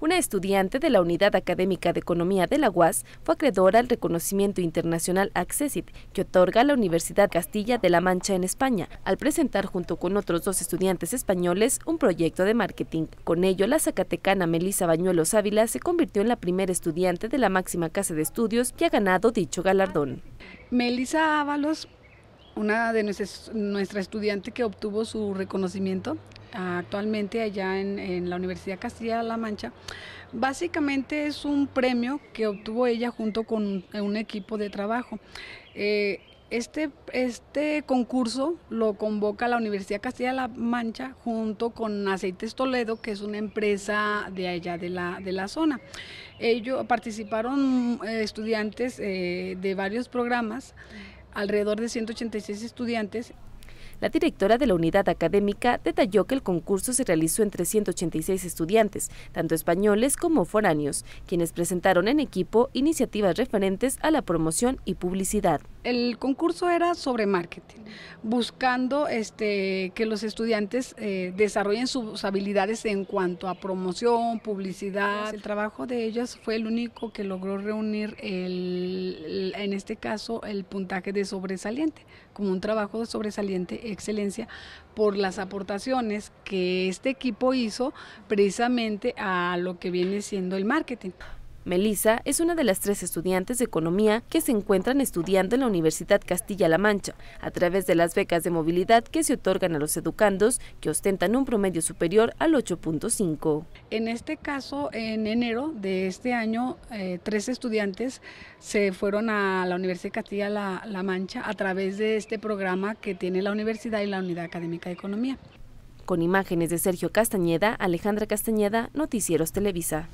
Una estudiante de la Unidad Académica de Economía de la UAS fue acreedora al reconocimiento internacional Accessit que otorga la Universidad Castilla de la Mancha en España, al presentar junto con otros dos estudiantes españoles un proyecto de marketing. Con ello, la zacatecana Melissa Bañuelos Ávila se convirtió en la primera estudiante de la máxima casa de estudios que ha ganado dicho galardón. Melissa Ábalos, una de nuestras, estudiantes que obtuvo su reconocimiento, actualmente allá en, la Universidad Castilla-La Mancha. Básicamente es un premio que obtuvo ella junto con un equipo de trabajo. Eh, este, este concurso lo convoca la Universidad Castilla-La Mancha junto con Aceites Toledo, que es una empresa de allá de la, zona. Ellos participaron eh, estudiantes eh, de varios programas, alrededor de 186 estudiantes, la directora de la unidad académica detalló que el concurso se realizó entre 186 estudiantes, tanto españoles como foráneos, quienes presentaron en equipo iniciativas referentes a la promoción y publicidad. El concurso era sobre marketing, buscando este, que los estudiantes eh, desarrollen sus habilidades en cuanto a promoción, publicidad. El trabajo de ellas fue el único que logró reunir, el, en este caso, el puntaje de sobresaliente, como un trabajo de sobresaliente excelencia por las aportaciones que este equipo hizo precisamente a lo que viene siendo el marketing. Melissa es una de las tres estudiantes de economía que se encuentran estudiando en la Universidad Castilla-La Mancha a través de las becas de movilidad que se otorgan a los educandos que ostentan un promedio superior al 8.5. En este caso, en enero de este año, eh, tres estudiantes se fueron a la Universidad castilla La Mancha a través de este programa que tiene la universidad y la Unidad Académica de Economía. Con imágenes de Sergio Castañeda, Alejandra Castañeda, Noticieros Televisa.